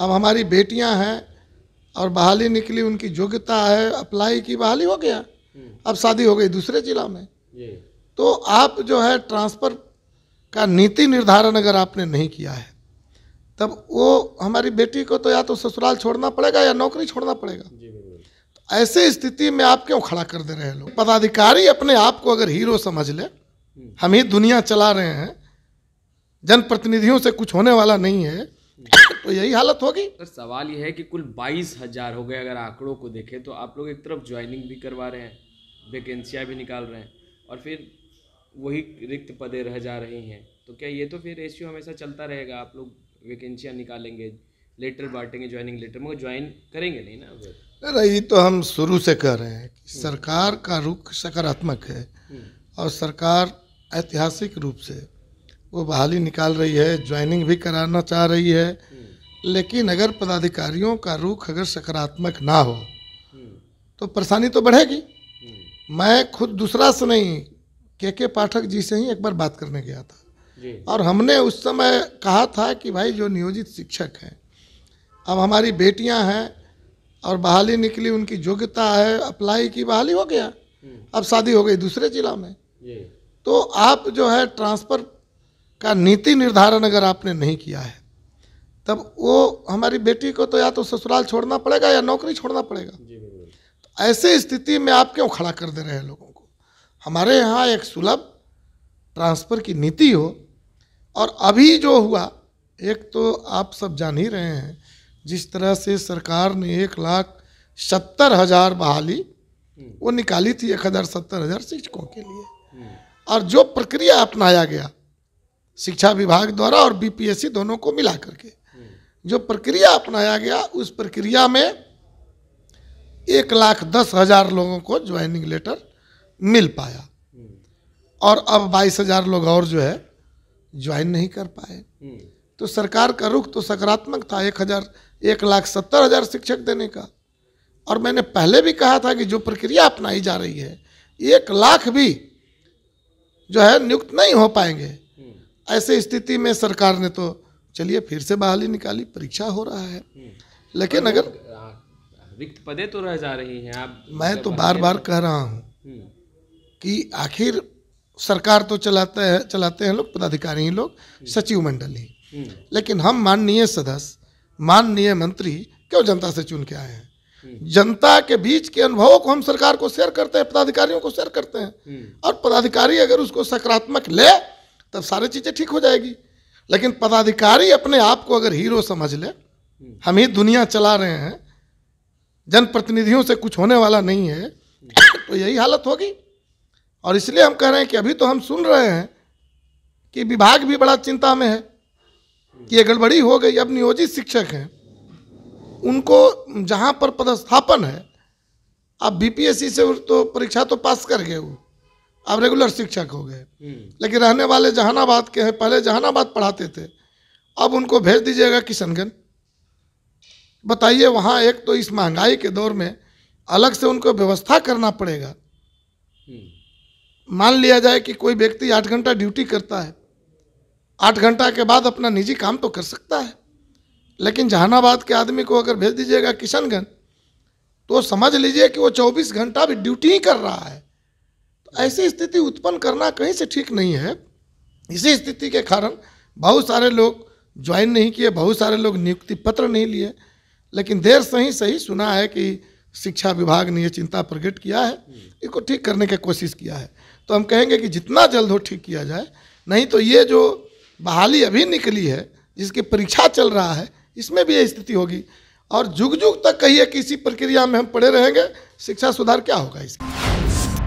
अब हमारी बेटियां हैं और बहाली निकली उनकी योग्यता है अप्लाई की बहाली हो गया हम्म। अब शादी हो गई दूसरे जिला में तो आप जो है ट्रांसफ़र का नीति निर्धारण अगर आपने नहीं किया है तब वो हमारी बेटी को तो या तो ससुराल छोड़ना पड़ेगा या नौकरी छोड़ना पड़ेगा तो ऐसे स्थिति में आप क्यों खड़ा कर दे रहे हैं लोग पदाधिकारी अपने आप को अगर हीरो समझ ले हम्म। हम ही दुनिया चला रहे हैं जनप्रतिनिधियों से कुछ होने वाला नहीं है तो यही हालत होगी सर सवाल यह है कि कुल बाईस हजार हो गए अगर आंकड़ों को देखें तो आप लोग एक तरफ ज्वाइनिंग भी करवा रहे हैं वैकेंसियाँ भी निकाल रहे हैं और फिर वही रिक्त पदे रह जा रही हैं तो क्या ये तो फिर रेशियो हमेशा चलता रहेगा आप लोग वैकेंसियाँ निकालेंगे लेटर बांटेंगे ज्वाइनिंग लेटर मगर ज्वाइन करेंगे नहीं ना यही तो हम शुरू से कह रहे हैं कि सरकार का रुख सकारात्मक है हम्म। और सरकार ऐतिहासिक रूप से वो बहाली निकाल रही है ज्वाइनिंग भी कराना चाह रही है हम्म। लेकिन अगर पदाधिकारियों का रुख अगर सकारात्मक ना हो तो परेशानी तो बढ़ेगी मैं खुद दूसरा से नहीं के के पाठक जी से ही एक बार बात करने गया था और हमने उस समय कहा था कि भाई जो नियोजित शिक्षक हैं अब हमारी बेटियां हैं और बहाली निकली उनकी योग्यता है अप्लाई की बहाली हो गया हम्म। अब शादी हो गई दूसरे जिला में तो आप जो है ट्रांसफ़र का नीति निर्धारण अगर आपने नहीं किया है तब वो हमारी बेटी को तो या तो ससुराल छोड़ना पड़ेगा या नौकरी छोड़ना पड़ेगा ऐसे स्थिति में आप क्यों खड़ा कर दे रहे हैं लोगों को हमारे यहाँ एक सुलभ ट्रांसफ़र की नीति हो और अभी जो हुआ एक तो आप सब जान ही रहे हैं जिस तरह से सरकार ने एक लाख सत्तर हज़ार बहाली हम्म। वो निकाली थी एक हज़ार सत्तर हज़ार शिक्षकों के लिए हम्म। और जो प्रक्रिया अपनाया गया शिक्षा विभाग द्वारा और बीपीएससी दोनों को मिला करके जो प्रक्रिया अपनाया गया उस प्रक्रिया में एक लाख दस हज़ार लोगों को ज्वाइनिंग लेटर मिल पाया और अब बाईस हज़ार लोग और जो है ज्वाइन नहीं कर पाए तो सरकार का रुख तो सकारात्मक था एक हज़ार एक लाख सत्तर हज़ार शिक्षक देने का और मैंने पहले भी कहा था कि जो प्रक्रिया अपनाई जा रही है एक लाख भी जो है नियुक्त नहीं हो पाएंगे ऐसे स्थिति में सरकार ने तो चलिए फिर से बहाली निकाली परीक्षा हो रहा है हम्म। लेकिन अगर रिक्त पदे तो रह जा रही हैं आप मैं मतलब तो बार बार कह रहा हूँ हम्म। कि आखिर सरकार तो चलाते हैं चलाते हैं लोग पदाधिकारी ही लोग हम्म। सचिव मंडल ही लेकिन हम माननीय सदस्य माननीय मंत्री क्यों जनता से चुन के आए हैं जनता के बीच के अनुभवों को हम सरकार को शेयर करते हैं पदाधिकारियों को शेयर करते हैं और पदाधिकारी अगर उसको सकारात्मक ले तब सारी चीज़ें ठीक हो जाएगी लेकिन पदाधिकारी अपने आप को अगर हीरो समझ ले हम ही दुनिया चला रहे हैं जनप्रतिनिधियों से कुछ होने वाला नहीं है तो यही हालत होगी और इसलिए हम कह रहे हैं कि अभी तो हम सुन रहे हैं कि विभाग भी बड़ा चिंता में है कि ये गड़बड़ी हो गई अब नियोजित शिक्षक हैं उनको जहाँ पर पदस्थापन है अब बीपीएससी से तो परीक्षा तो पास कर गए वो अब रेगुलर शिक्षक हो गए हम्म। लेकिन रहने वाले जहानाबाद के हैं पहले जहानाबाद पढ़ाते थे अब उनको भेज दीजिएगा किशनगंज बताइए वहाँ एक तो इस महंगाई के दौर में अलग से उनको व्यवस्था करना पड़ेगा हम्म। मान लिया जाए कि कोई व्यक्ति आठ घंटा ड्यूटी करता है आठ घंटा के बाद अपना निजी काम तो कर सकता है लेकिन जहानाबाद के आदमी को अगर भेज दीजिएगा किशनगंज तो समझ लीजिए कि वो चौबीस घंटा भी ड्यूटी ही कर रहा है ऐसी स्थिति उत्पन्न करना कहीं से ठीक नहीं है इसी स्थिति के कारण बहुत सारे लोग ज्वाइन नहीं किए बहुत सारे लोग नियुक्ति पत्र नहीं लिए लेकिन देर सही सही सुना है कि शिक्षा विभाग ने ये चिंता प्रकट किया है इसको ठीक करने की कोशिश किया है तो हम कहेंगे कि जितना जल्द हो ठीक किया जाए नहीं तो ये जो बहाली अभी निकली है जिसकी परीक्षा चल रहा है इसमें भी ये स्थिति होगी और जुग जुग तक कहिए किसी प्रक्रिया में हम पड़े रहेंगे शिक्षा सुधार क्या होगा इसका